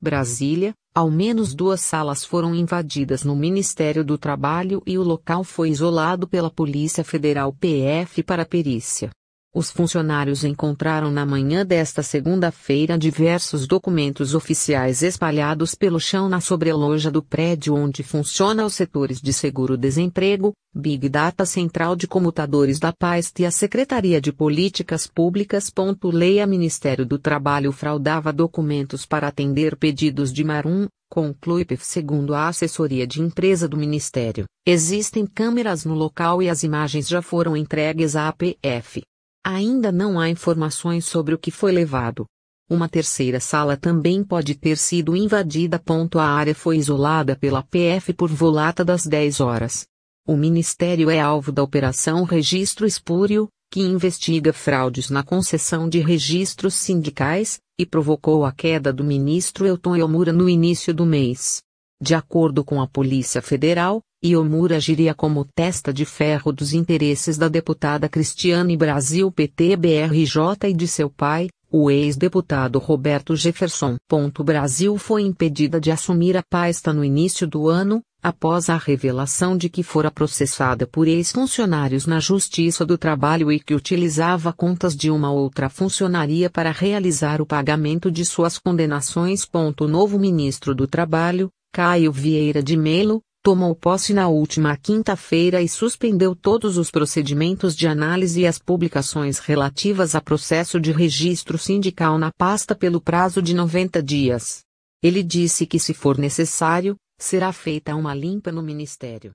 Brasília, ao menos duas salas foram invadidas no Ministério do Trabalho e o local foi isolado pela Polícia Federal PF para perícia. Os funcionários encontraram na manhã desta segunda-feira diversos documentos oficiais espalhados pelo chão na sobreloja do prédio onde funciona os setores de seguro-desemprego, Big Data Central de Comutadores da Paz e a Secretaria de Políticas Públicas. Leia Ministério do Trabalho fraudava documentos para atender pedidos de Marum, conclui PIF segundo a assessoria de empresa do Ministério. Existem câmeras no local e as imagens já foram entregues à APF. Ainda não há informações sobre o que foi levado. Uma terceira sala também pode ter sido invadida. A área foi isolada pela PF por volata das 10 horas. O Ministério é alvo da Operação Registro Espúrio, que investiga fraudes na concessão de registros sindicais, e provocou a queda do ministro Elton Elmura no início do mês. De acordo com a Polícia Federal, Iomura agiria como testa de ferro dos interesses da deputada Cristiane Brasil PTBRJ e de seu pai, o ex-deputado Roberto Jefferson. Brasil foi impedida de assumir a pasta no início do ano, após a revelação de que fora processada por ex-funcionários na Justiça do Trabalho e que utilizava contas de uma outra funcionaria para realizar o pagamento de suas condenações. O novo ministro do Trabalho, Caio Vieira de Melo, tomou posse na última quinta-feira e suspendeu todos os procedimentos de análise e as publicações relativas a processo de registro sindical na pasta pelo prazo de 90 dias. Ele disse que, se for necessário, será feita uma limpa no Ministério.